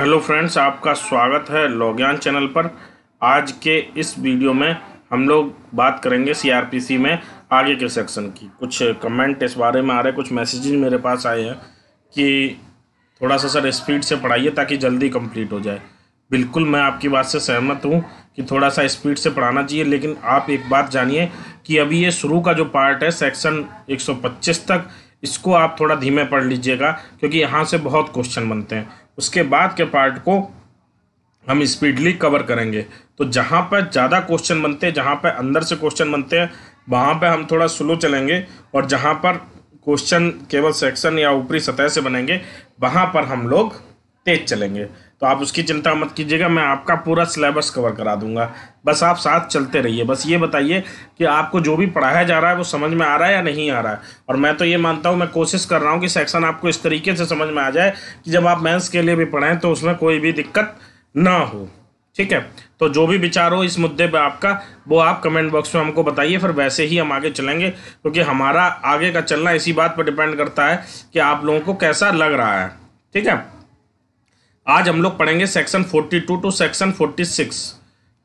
hello friends आपका स्वागत है लोग्यान चैनल पर आज के इस वीडियो में हम लोग बात करेंगे सीआरपीसी में आगे के सेक्शन की कुछ कमेंट इस बारे में आ रहे कुछ मैसेजेज मेरे पास आए हैं कि थोड़ा सा सर स्पीड से पढ़ाइए ताकि जल्दी कंप्लीट हो जाए बिल्कुल मैं आपकी बात से सहमत हूँ कि थोड़ा सा स्पीड से पढ़ाना चाहिए लेकिन आप एक बात जानिए कि अभी ये शुरू का जो पार्ट है सेक्शन एक तक इसको आप थोड़ा धीमे पढ़ लीजिएगा क्योंकि यहाँ से बहुत क्वेश्चन बनते हैं उसके बाद के पार्ट को हम स्पीडली कवर करेंगे तो जहाँ पर ज़्यादा क्वेश्चन बनते हैं जहाँ पर अंदर से क्वेश्चन बनते हैं वहाँ पर हम थोड़ा स्लो चलेंगे और जहाँ पर क्वेश्चन केवल सेक्शन या ऊपरी सतह से बनेंगे वहाँ पर हम लोग तेज चलेंगे तो आप उसकी चिंता मत कीजिएगा मैं आपका पूरा सिलेबस कवर करा दूंगा बस आप साथ चलते रहिए बस ये बताइए कि आपको जो भी पढ़ाया जा रहा है वो समझ में आ रहा है या नहीं आ रहा है और मैं तो ये मानता हूँ मैं कोशिश कर रहा हूँ कि सेक्शन आपको इस तरीके से समझ में आ जाए कि जब आप मैथ्स के लिए भी पढ़ें तो उसमें कोई भी दिक्कत ना हो ठीक है तो जो भी विचार हो इस मुद्दे पर आपका वो आप कमेंट बॉक्स में हमको बताइए फिर वैसे ही हम आगे चलेंगे क्योंकि हमारा आगे का चलना इसी बात पर डिपेंड करता है कि आप लोगों को कैसा लग रहा है ठीक है आज हम लोग पढ़ेंगे सेक्शन 42 टू सेक्शन 46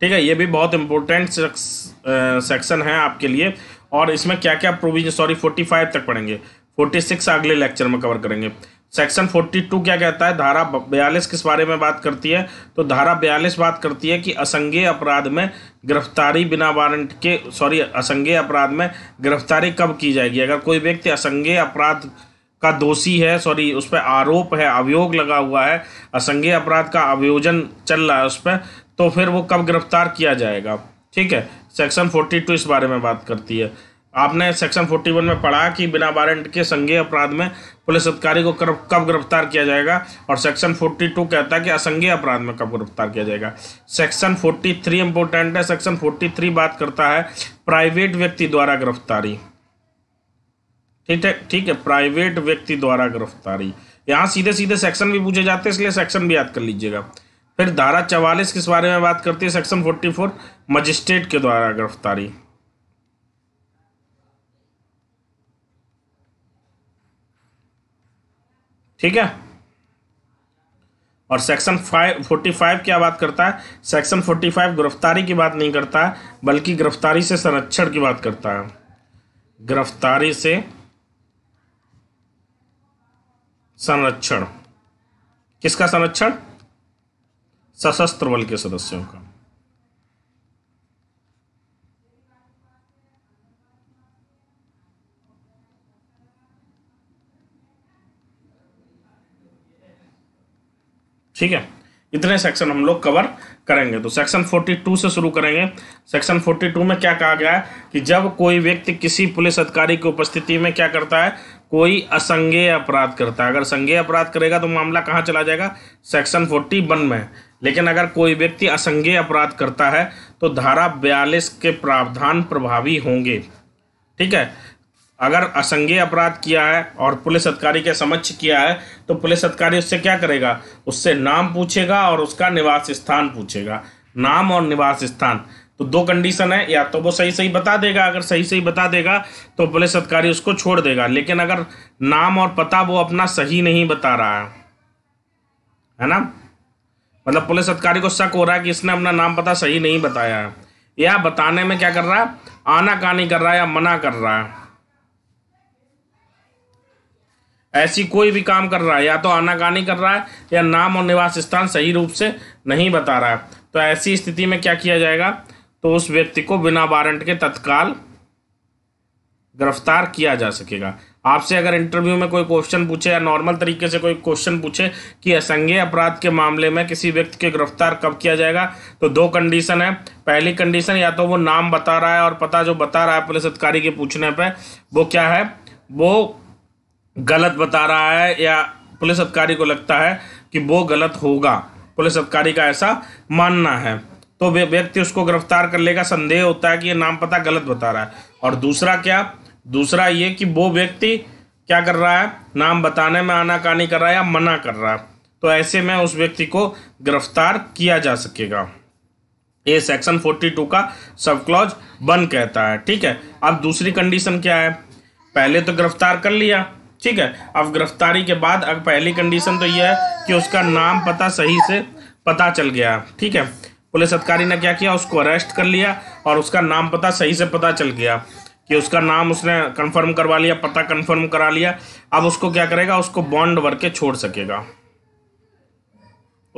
ठीक है ये भी बहुत इंपॉर्टेंट सेक्शन है आपके लिए और इसमें क्या क्या प्रोविजन सॉरी 45 तक पढ़ेंगे 46 अगले लेक्चर में कवर करेंगे सेक्शन 42 क्या कहता है धारा बयालीस किस बारे में बात करती है तो धारा बयालीस बात करती है कि असंगे अपराध में गिरफ्तारी बिना वारंट के सॉरी असंगे अपराध में गिरफ्तारी कब की जाएगी अगर कोई व्यक्ति असंगे अपराध का दोषी है सॉरी उस पर आरोप है अभियोग लगा हुआ है असंगे अपराध का अभियोजन चल रहा है उस पर तो फिर वो कब गिरफ्तार किया जाएगा ठीक है सेक्शन फोर्टी टू इस बारे में बात करती है आपने सेक्शन 41 में पढ़ा कि बिना वारंट के संज्ञेय अपराध में पुलिस अधिकारी को कब गिरफ्तार किया जाएगा और सेक्शन 42 कहता है कि असंज्ञेय अपराध में कब गिरफ्तार किया जाएगा सेक्शन 43 इंपॉर्टेंट है सेक्शन 43 बात करता है प्राइवेट व्यक्ति द्वारा गिरफ्तारी ठीक है ठीक है प्राइवेट व्यक्ति द्वारा गिरफ्तारी यहाँ सीधे सीधे सेक्शन भी पूछे जाते हैं इसलिए सेक्शन भी याद कर लीजिएगा फिर धारा चवालीस किस बारे में बात करती है सेक्शन फोर्टी फोर मजिस्ट्रेट के द्वारा गिरफ्तारी ठीक है और सेक्शन फाइव फोर्टी फाइव क्या बात करता है सेक्शन फोर्टी फाइव गिरफ्तारी की बात नहीं करता है बल्कि गिरफ्तारी से संरक्षण की बात करता है गिरफ्तारी से संरक्षण किसका संरक्षण सशस्त्र बल के सदस्यों का ठीक है इतने सेक्शन हम लोग कवर करेंगे तो सेक्शन 42 से शुरू करेंगे सेक्शन 42 में क्या कहा गया है कि जब कोई व्यक्ति किसी पुलिस अधिकारी की उपस्थिति में क्या करता है कोई असंगे अपराध करता है अगर संगे अपराध करेगा तो मामला कहाँ चला जाएगा सेक्शन फोर्टी वन में लेकिन अगर कोई व्यक्ति असंगे अपराध करता है तो धारा बयालीस के प्रावधान प्रभावी होंगे ठीक है अगर असंगे अपराध किया है और पुलिस अधिकारी के समक्ष किया है तो पुलिस अधिकारी उससे क्या करेगा उससे नाम पूछेगा और उसका निवास स्थान पूछेगा नाम और निवास स्थान तो दो कंडीशन है या तो वो सही सही बता देगा अगर सही सही बता देगा तो पुलिस अधिकारी उसको छोड़ देगा लेकिन अगर नाम और पता वो अपना सही नहीं बता रहा है है ना मतलब पुलिस अधिकारी को शक हो रहा है कि इसने अपना नाम पता सही नहीं बताया है या बताने में क्या कर रहा है आना कानी कर रहा है या मना कर रहा है ऐसी कोई भी काम कर रहा है या तो आनाकानी कर रहा है या नाम और निवास स्थान सही रूप से नहीं बता रहा है तो ऐसी स्थिति में क्या किया जाएगा तो उस व्यक्ति को बिना वारंट के तत्काल गिरफ्तार किया जा सकेगा आपसे अगर इंटरव्यू में कोई क्वेश्चन पूछे या नॉर्मल तरीके से कोई क्वेश्चन पूछे कि असंज्ञेय अपराध के मामले में किसी व्यक्ति के गिरफ्तार कब किया जाएगा तो दो कंडीशन है पहली कंडीशन या तो वो नाम बता रहा है और पता जो बता रहा है पुलिस अधिकारी के पूछने पर वो क्या है वो गलत बता रहा है या पुलिस अधिकारी को लगता है कि वो गलत होगा पुलिस अधिकारी का ऐसा मानना है तो व्यक्ति उसको गिरफ्तार कर लेगा संदेह होता है कि ये नाम पता गलत बता रहा है और दूसरा क्या दूसरा ये कि वो व्यक्ति क्या कर रहा है नाम बताने में आनाकानी कर रहा है या मना कर रहा है तो ऐसे में उस व्यक्ति को गिरफ्तार किया जा सकेगा ये सेक्शन 42 का सब क्लॉज बन कहता है ठीक है अब दूसरी कंडीशन क्या है पहले तो गिरफ्तार कर लिया ठीक है अब गिरफ्तारी के बाद अब पहली कंडीशन तो यह है कि उसका नाम पता सही से पता चल गया ठीक है पुलिस अधिकारी ने क्या किया उसको अरेस्ट कर लिया और उसका नाम पता सही से पता चल गया कि उसका नाम उसने कंफर्म करवा लिया पता कंफर्म करा लिया अब उसको क्या करेगा उसको बॉन्ड भर के छोड़ सकेगा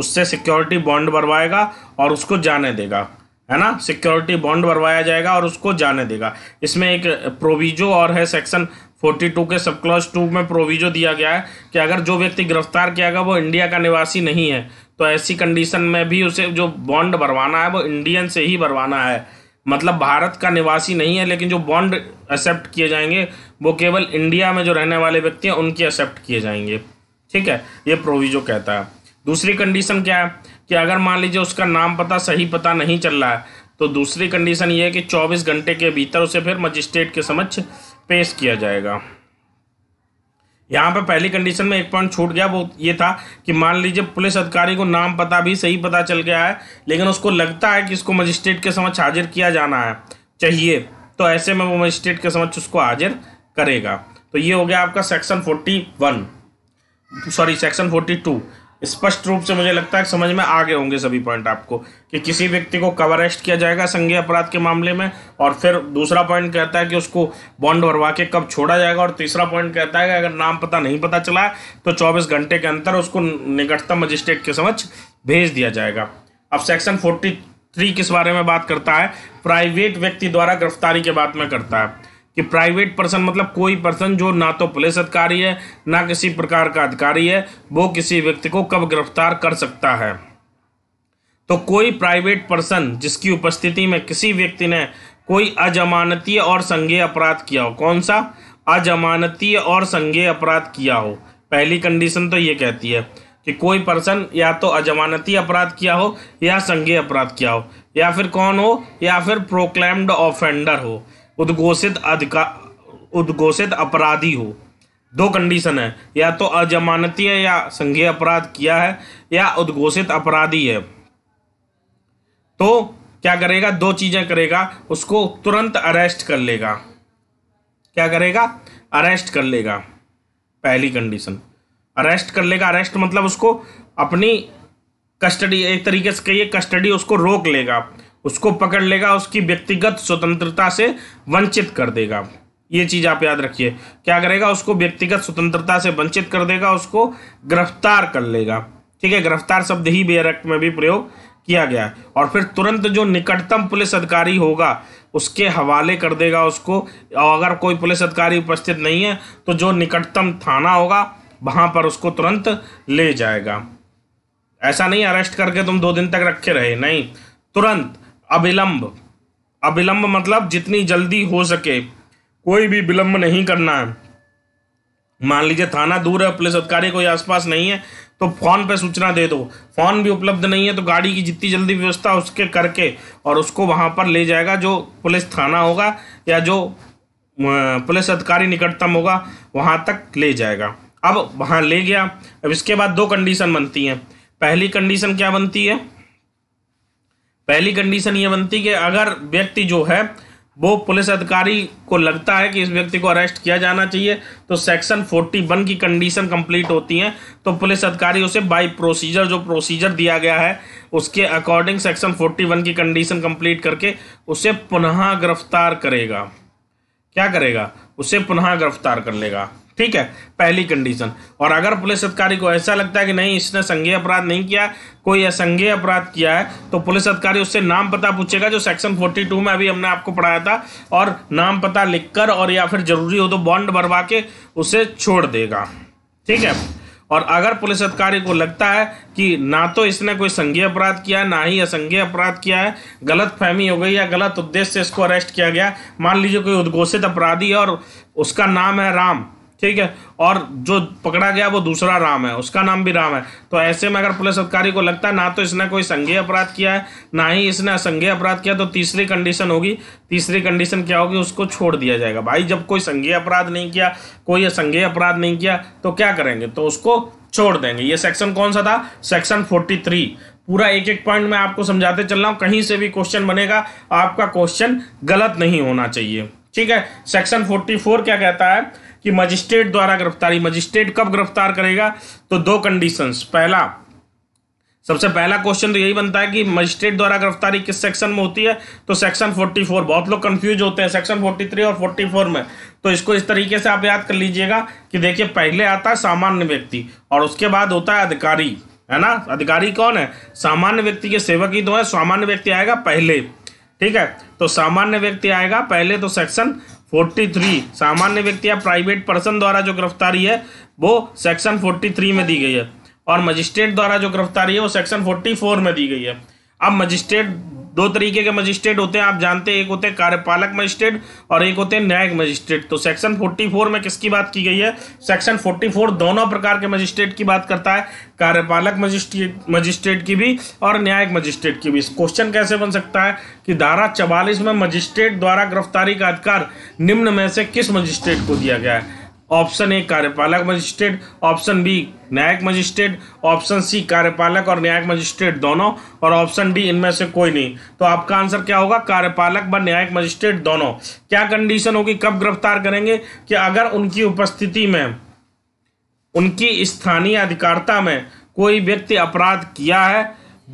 उससे सिक्योरिटी बॉन्ड भरवाएगा और उसको जाने देगा है ना सिक्योरिटी बॉन्ड भरवाया जाएगा और उसको जाने देगा इसमें एक प्रोविजो और है सेक्शन 42 के सब क्लॉज टू में प्रोविजो दिया गया है कि अगर जो व्यक्ति गिरफ्तार किया गया वो इंडिया का निवासी नहीं है तो ऐसी कंडीशन में भी उसे जो बॉन्ड भरवाना है वो इंडियन से ही भरवाना है मतलब भारत का निवासी नहीं है लेकिन जो बॉन्ड एक्सेप्ट किए जाएंगे वो केवल इंडिया में जो रहने वाले व्यक्ति हैं उनके एक्सेप्ट किए जाएंगे ठीक है ये प्रोविजो कहता है दूसरी कंडीशन क्या है कि अगर मान लीजिए उसका नाम पता सही पता नहीं चल रहा है तो दूसरी कंडीशन ये है कि 24 घंटे के भीतर उसे फिर मजिस्ट्रेट के समक्ष पेश किया जाएगा यहाँ पर पहली कंडीशन में एक पॉइंट छूट गया वो ये था कि मान लीजिए पुलिस अधिकारी को नाम पता भी सही पता चल गया है लेकिन उसको लगता है कि इसको मजिस्ट्रेट के समक्ष हाजिर किया जाना है चाहिए तो ऐसे में वो मजिस्ट्रेट के समक्ष उसको हाजिर करेगा तो ये हो गया आपका section forty one sorry section forty two स्पष्ट रूप से मुझे लगता है समझ में आगे होंगे सभी पॉइंट आपको कि किसी व्यक्ति को कवर अरेस्ट किया जाएगा संज्ञा अपराध के मामले में और फिर दूसरा पॉइंट कहता है कि उसको बॉन्ड भरवा के कब छोड़ा जाएगा और तीसरा पॉइंट कहता है कि अगर नाम पता नहीं पता चला तो चौबीस घंटे के अंतर उसको निकटतम मजिस्ट्रेट के समझ भेज दिया जाएगा अब सेक्शन फोर्टी थ्री किस बारे में बात करता है प्राइवेट व्यक्ति द्वारा गिरफ्तारी के बात में करता है कि प्राइवेट पर्सन मतलब कोई पर्सन जो ना तो पुलिस अधिकारी है ना किसी प्रकार का अधिकारी है वो किसी व्यक्ति को कब गिरफ्तार कर सकता है तो कोई प्राइवेट पर्सन जिसकी उपस्थिति में किसी व्यक्ति ने कोई अजमानतीय और संज्ञेय अपराध किया हो कौन सा अजमानतीय और संज्ञेय अपराध किया हो पहली कंडीशन तो ये कहती है कि कोई पर्सन या तो अजमानती अपराध किया हो या संज्ञेय अपराध किया हो या फिर कौन हो या फिर प्रोक्लेम्ड ऑफेंडर हो उद्घोषित अधिकार उद्घोषित अपराधी हो दो कंडीशन है या तो अजमानती है या संघीय अपराध किया है या उद्घोषित अपराधी है तो क्या करेगा दो चीजें करेगा उसको तुरंत अरेस्ट कर लेगा क्या करेगा अरेस्ट कर लेगा पहली कंडीशन अरेस्ट कर लेगा अरेस्ट मतलब उसको अपनी कस्टडी एक तरीके से कहिए कस्टडी उसको रोक लेगा उसको पकड़ लेगा उसकी व्यक्तिगत स्वतंत्रता से वंचित कर देगा ये चीज आप याद रखिए क्या करेगा उसको व्यक्तिगत स्वतंत्रता से वंचित कर देगा उसको गिरफ्तार कर लेगा ठीक है गिरफ्तार शब्द ही बेयर एक्ट में भी प्रयोग किया गया है और फिर तुरंत जो निकटतम पुलिस अधिकारी होगा उसके हवाले कर देगा उसको अगर कोई पुलिस अधिकारी उपस्थित नहीं है तो जो निकटतम थाना होगा वहां पर उसको तुरंत ले जाएगा ऐसा नहीं अरेस्ट करके तुम दो दिन तक रखे रहे नहीं तुरंत अविलंब अविलंब मतलब जितनी जल्दी हो सके कोई भी विलंब नहीं करना है मान लीजिए थाना दूर है पुलिस अधिकारी कोई आसपास नहीं है तो फोन पे सूचना दे दो फोन भी उपलब्ध नहीं है तो गाड़ी की जितनी जल्दी व्यवस्था उसके करके और उसको वहाँ पर ले जाएगा जो पुलिस थाना होगा या जो पुलिस अधिकारी निकटतम होगा वहाँ तक ले जाएगा अब वहाँ ले गया अब इसके बाद दो कंडीशन बनती हैं पहली कंडीशन क्या बनती है पहली कंडीशन ये बनती कि अगर व्यक्ति जो है वो पुलिस अधिकारी को लगता है कि इस व्यक्ति को अरेस्ट किया जाना चाहिए तो सेक्शन 41 की कंडीशन कंप्लीट होती है तो पुलिस अधिकारी उसे बाय प्रोसीजर जो प्रोसीजर दिया गया है उसके अकॉर्डिंग सेक्शन 41 की कंडीशन कंप्लीट करके उसे पुनः गिरफ्तार करेगा क्या करेगा उसे पुनः गिरफ्तार कर लेगा ठीक है पहली कंडीशन और अगर पुलिस अधिकारी को ऐसा लगता है कि नहीं इसने संघीय अपराध नहीं किया कोई असंघेय अपराध किया है तो पुलिस अधिकारी उससे नाम पता पूछेगा जो सेक्शन 42 में अभी हमने आपको पढ़ाया था और नाम पता लिखकर और या फिर जरूरी हो तो बॉन्ड भरवा के उसे छोड़ देगा ठीक है और अगर पुलिस अधिकारी को लगता है कि ना तो इसने कोई संघीय अपराध किया ना ही असंघीय अपराध किया है गलत फहमी हो गई या गलत उद्देश्य से इसको अरेस्ट किया गया मान लीजिए कोई उद्घोषित अपराधी है और उसका नाम है राम ठीक है और जो पकड़ा गया वो दूसरा राम है उसका नाम भी राम है तो ऐसे में अगर पुलिस अधिकारी को लगता है ना तो इसने कोई संज्ञेय अपराध किया है ना ही इसने असंज्ञेय अपराध किया तो तीसरी कंडीशन होगी तीसरी कंडीशन क्या होगी उसको छोड़ दिया जाएगा भाई जब कोई संज्ञेय अपराध नहीं किया कोई असंज्ञेय अपराध नहीं किया तो क्या करेंगे तो उसको छोड़ देंगे ये सेक्शन कौन सा था सेक्शन फोर्टी थ्री पूरा एक एक पॉइंट मैं आपको समझाते चल रहा हूँ कहीं से भी क्वेश्चन बनेगा आपका क्वेश्चन गलत नहीं होना चाहिए ठीक है सेक्शन फोर्टी फोर क्या कहता है कि मजिस्ट्रेट द्वारा गिरफ्तारी मजिस्ट्रेट कब गिरफ्तार करेगा तो दो कंडीशंस पहला सबसे पहला क्वेश्चन तो यही बनता है कि मजिस्ट्रेट द्वारा गिरफ्तारी किस सेक्शन में होती है तो सेक्शन 44 बहुत लोग कंफ्यूज होते हैं सेक्शन 43 और 44 में तो इसको इस तरीके से आप याद कर लीजिएगा कि देखिए पहले आता है सामान्य व्यक्ति और उसके बाद होता है अधिकारी है ना अधिकारी कौन है सामान्य व्यक्ति के सेवक ही तो है सामान्य व्यक्ति आएगा पहले ठीक है तो सामान्य व्यक्ति आएगा पहले तो सेक्शन 43 सामान्य व्यक्ति या प्राइवेट पर्सन द्वारा जो गिरफ्तारी है वो सेक्शन 43 में दी गई है और मजिस्ट्रेट द्वारा जो गिरफ्तारी है वो सेक्शन 44 में दी गई है अब मजिस्ट्रेट दो तरीके के मजिस्ट्रेट होते हैं आप जानते हैं एक होते हैं कार्यपालक मजिस्ट्रेट और एक होते हैं न्यायिक मजिस्ट्रेट तो सेक्शन 44 में किसकी बात की गई है सेक्शन 44 दोनों प्रकार के मजिस्ट्रेट की बात करता है कार्यपालक मजिस्ट्रेट मजिस्ट्रेट की भी और न्यायिक मजिस्ट्रेट की भी क्वेश्चन कैसे बन सकता है कि धारा चवालीस में मजिस्ट्रेट द्वारा गिरफ्तारी का अधिकार निम्न में से किस मजिस्ट्रेट को दिया गया है ऑप्शन ए कार्यपालक मजिस्ट्रेट ऑप्शन बी न्यायिक मजिस्ट्रेट ऑप्शन सी कार्यपालक और न्यायिक मजिस्ट्रेट दोनों और ऑप्शन डी इनमें से कोई नहीं तो आपका आंसर क्या होगा कार्यपालक व न्यायिक मजिस्ट्रेट दोनों क्या कंडीशन होगी कब गिरफ्तार करेंगे कि अगर उनकी उपस्थिति में उनकी स्थानीय अधिकारिता में कोई व्यक्ति अपराध किया है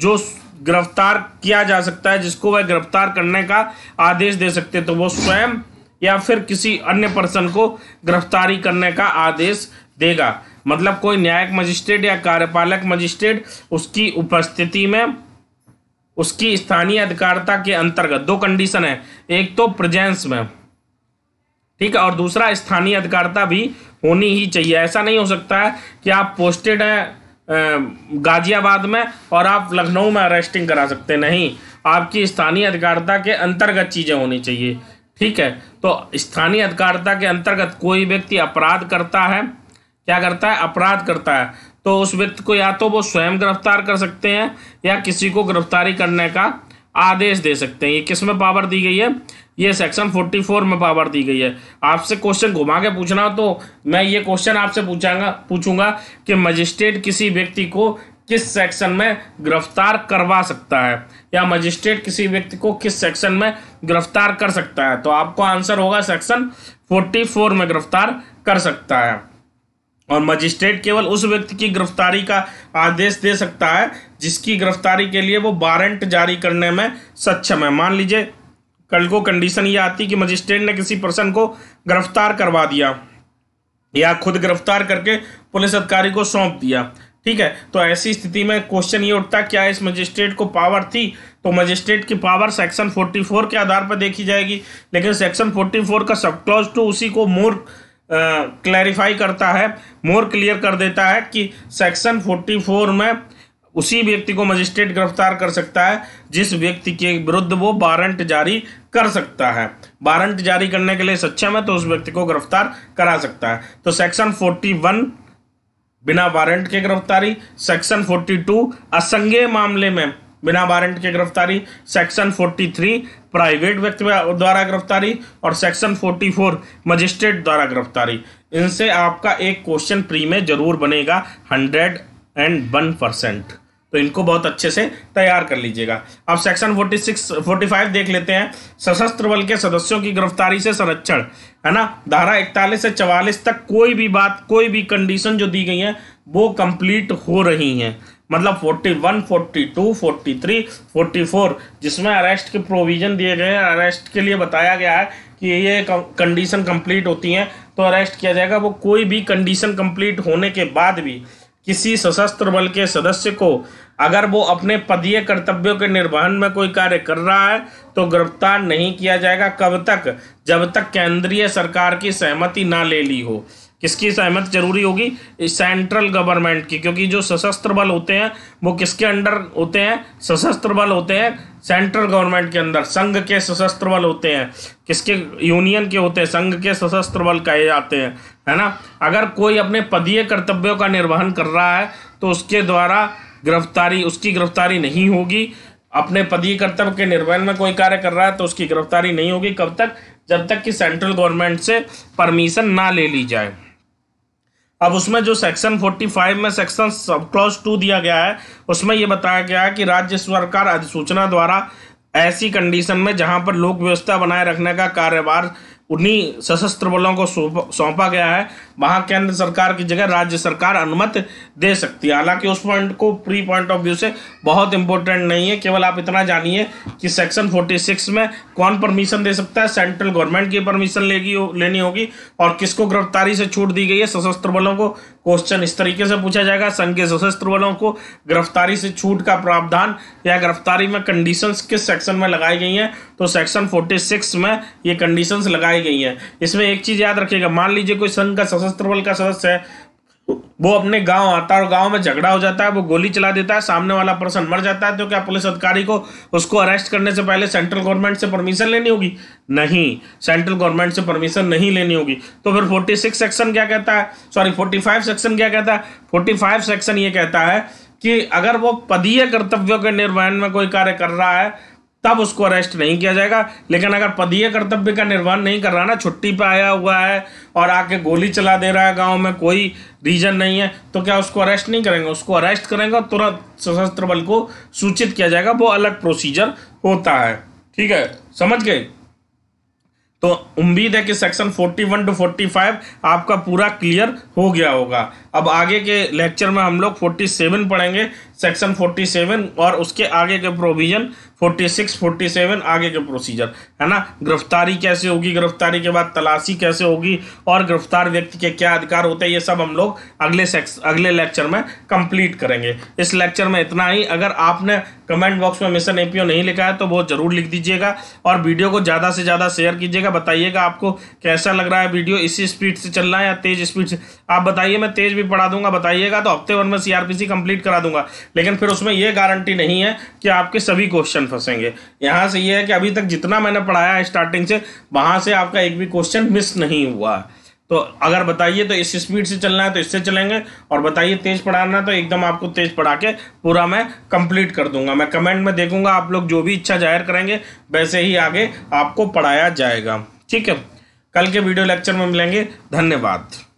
जो गिरफ्तार किया जा सकता है जिसको वह गिरफ्तार करने का आदेश दे सकते तो वो स्वयं या फिर किसी अन्य पर्सन को गिरफ्तारी करने का आदेश देगा मतलब कोई न्यायिक मजिस्ट्रेट या कार्यपालक मजिस्ट्रेट उसकी उपस्थिति में उसकी स्थानीय अधिकारिता के अंतर्गत दो कंडीशन है एक तो प्रेजेंस में ठीक है और दूसरा स्थानीय अधिकारिता भी होनी ही चाहिए ऐसा नहीं हो सकता है कि आप पोस्टेड हैं गाजियाबाद में और आप लखनऊ में अरेस्टिंग करा सकते नहीं आपकी स्थानीय अधिकारिता के अंतर्गत चीज़ें होनी चाहिए ठीक है तो स्थानीय अधिकारिता के अंतर्गत कोई व्यक्ति अपराध करता है क्या करता है अपराध करता है तो उस व्यक्ति को या तो वो स्वयं गिरफ्तार कर सकते हैं या किसी को गिरफ्तारी करने का आदेश दे सकते हैं ये किस में पावर दी गई है ये सेक्शन 44 में पावर दी गई है आपसे क्वेश्चन घुमा के पूछना हो तो मैं ये क्वेश्चन आपसे पूछांगा पूछूंगा कि मजिस्ट्रेट किसी व्यक्ति को किस सेक्शन में गिरफ्तार करवा सकता है या मजिस्ट्रेट किसी व्यक्ति को किस सेक्शन में गिरफ्तार कर सकता है तो आपको आंसर होगा सेक्शन 44 में गिरफ्तार कर सकता है और मजिस्ट्रेट केवल उस व्यक्ति की गिरफ्तारी का आदेश दे सकता है जिसकी गिरफ्तारी के लिए वो वारंट जारी करने में सक्षम है मान लीजिए कल को कंडीशन ये आती कि मजिस्ट्रेट ने किसी पर्सन को गिरफ्तार करवा दिया या खुद गिरफ्तार करके पुलिस अधिकारी को सौंप दिया ठीक है तो ऐसी स्थिति में क्वेश्चन ये उठता क्या इस मजिस्ट्रेट को पावर थी तो मजिस्ट्रेट की पावर सेक्शन 44 के आधार पर देखी जाएगी लेकिन सेक्शन 44 का सब क्लॉज टू उसी को मोर क्लैरिफाई करता है मोर क्लियर कर देता है कि सेक्शन 44 में उसी व्यक्ति को मजिस्ट्रेट गिरफ्तार कर सकता है जिस व्यक्ति के विरुद्ध वो वारंट जारी कर सकता है वारंट जारी करने के लिए सक्षम है तो उस व्यक्ति को गिरफ्तार करा सकता है तो सेक्शन 41 बिना वारंट के गिरफ्तारी सेक्शन 42 असंज्ञेय मामले में बिना वारंट के गिरफ्तारी सेक्शन 43 प्राइवेट व्यक्ति द्वारा गिरफ्तारी और सेक्शन 44 मजिस्ट्रेट द्वारा गिरफ्तारी इनसे आपका एक क्वेश्चन प्री में जरूर बनेगा हंड्रेड एंड वन परसेंट तो इनको बहुत अच्छे से तैयार कर लीजिएगा अब सेक्शन 46 45 देख लेते हैं सशस्त्र बल के सदस्यों की गिरफ्तारी से संरक्षण है ना धारा इकतालीस से चवालीस तक कोई भी बात कोई भी कंडीशन जो दी गई है वो कंप्लीट हो रही हैं मतलब 41, 42, 43, 44 जिसमें अरेस्ट के प्रोविजन दिए गए हैं अरेस्ट के लिए बताया गया है कि ये कंडीशन कंप्लीट होती हैं तो अरेस्ट किया जाएगा वो कोई भी कंडीशन कंप्लीट होने के बाद भी किसी सशस्त्र बल के सदस्य को अगर वो अपने पदीय कर्तव्यों के निर्वहन में कोई कार्य कर रहा है तो गिरफ्तार नहीं किया जाएगा कब तक जब तक केंद्रीय सरकार की सहमति ना ले ली हो किसकी सहमति जरूरी होगी सेंट्रल गवर्नमेंट की क्योंकि जो सशस्त्र बल होते हैं वो किसके अंडर होते हैं सशस्त्र बल होते हैं सेंट्रल गवर्नमेंट के अंदर संघ के सशस्त्र बल होते हैं किसके यूनियन के होते हैं संघ के सशस्त्र बल कहे जाते हैं है ना अगर कोई अपने पदीय कर्तव्यों का निर्वहन कर रहा है तो उसके द्वारा गिरफ्तारी उसकी गिरफ्तारी नहीं होगी अपने पदीय कर्तव्य के निर्वहन में कोई कार्य कर रहा है तो उसकी गिरफ्तारी नहीं होगी कब तक जब तक कि सेंट्रल गवर्नमेंट से परमिशन ना ले ली जाए अब उसमें जो सेक्शन 45 में सेक्शन सब क्लॉज टू दिया गया है उसमें यह बताया गया है कि राज्य सरकार अधिसूचना द्वारा ऐसी कंडीशन में जहां पर लोक व्यवस्था बनाए रखने का कार्यभार उन्हीं सशस्त्र बलों को सौंपा गया है वहां केंद्र सरकार की जगह राज्य सरकार अनुमति दे सकती है हालांकि उस पॉइंट को प्री पॉइंट ऑफ व्यू से बहुत इंपॉर्टेंट नहीं है केवल आप इतना जानिए कि सेक्शन 46 में कौन परमिशन दे सकता है सेंट्रल गवर्नमेंट की परमिशन लेगी लेनी होगी और किसको गिरफ्तारी से छूट दी गई है सशस्त्र बलों को क्वेश्चन इस तरीके से पूछा जाएगा संघ के सशस्त्र बलों को गिरफ्तारी से छूट का प्रावधान या गिरफ्तारी में कंडीशंस किस सेक्शन में लगाई गई हैं तो सेक्शन 46 में ये कंडीशंस लगाई गई हैं इसमें एक चीज़ याद रखिएगा मान लीजिए कोई संघ का सशस्त्र बल का सदस्य है वो अपने गांव आता है और गांव में झगड़ा हो जाता है वो गोली चला देता है सामने वाला पर्सन मर जाता है तो क्या पुलिस अधिकारी को उसको अरेस्ट करने से पहले सेंट्रल गवर्नमेंट से परमिशन लेनी होगी नहीं सेंट्रल गवर्नमेंट से परमिशन नहीं लेनी होगी तो फिर 46 सेक्शन क्या कहता है सॉरी 45 सेक्शन क्या कहता है फोर्टी सेक्शन ये कहता है कि अगर वो पदीय कर्तव्यों के निर्वहन में कोई कार्य कर रहा है तब उसको अरेस्ट नहीं किया जाएगा लेकिन अगर पदीय कर्तव्य का निर्वहन नहीं कर रहा ना छुट्टी पे आया हुआ है और आके गोली चला दे रहा है गांव में कोई रीजन नहीं है तो क्या उसको अरेस्ट नहीं करेंगे उसको अरेस्ट करेंगे और तुरंत सशस्त्र बल को सूचित किया जाएगा वो अलग प्रोसीजर होता है ठीक है समझ गए तो उम्मीद है कि सेक्शन 41 टू 45 आपका पूरा क्लियर हो गया होगा अब आगे के लेक्चर में हम लोग 47 पढ़ेंगे सेक्शन 47 और उसके आगे के प्रोविज़न 46, 47 आगे के प्रोसीजर है ना गिरफ्तारी कैसे होगी गिरफ्तारी के बाद तलाशी कैसे होगी और गिरफ्तार व्यक्ति के क्या अधिकार होते हैं ये सब हम लोग अगले सेक्स अगले लेक्चर में कंप्लीट करेंगे इस लेक्चर में इतना ही अगर आपने कमेंट बॉक्स में मिशन एपीओ नहीं लिखा है तो वो जरूर लिख दीजिएगा और वीडियो को ज़्यादा से ज़्यादा शेयर कीजिएगा बताइएगा आपको कैसा लग रहा है वीडियो इसी स्पीड से चलना है या तेज स्पीड से आप बताइए मैं तेज भी पढ़ा दूंगा बताइएगा तो हफ्ते भर में सीआरपीसी कंप्लीट करा दूंगा लेकिन फिर उसमें यह गारंटी नहीं है कि आपके सभी क्वेश्चन फंसेंगे यहाँ से ये है कि अभी तक जितना मैंने पढ़ाया है स्टार्टिंग से वहाँ से आपका एक भी क्वेश्चन मिस नहीं हुआ है तो अगर बताइए तो इस स्पीड से चलना है तो इससे चलेंगे और बताइए तेज़ पढ़ाना है तो एकदम आपको तेज़ पढ़ा के पूरा मैं कंप्लीट कर दूंगा मैं कमेंट में देखूंगा आप लोग जो भी इच्छा जाहिर करेंगे वैसे ही आगे आपको पढ़ाया जाएगा ठीक है कल के वीडियो लेक्चर में मिलेंगे धन्यवाद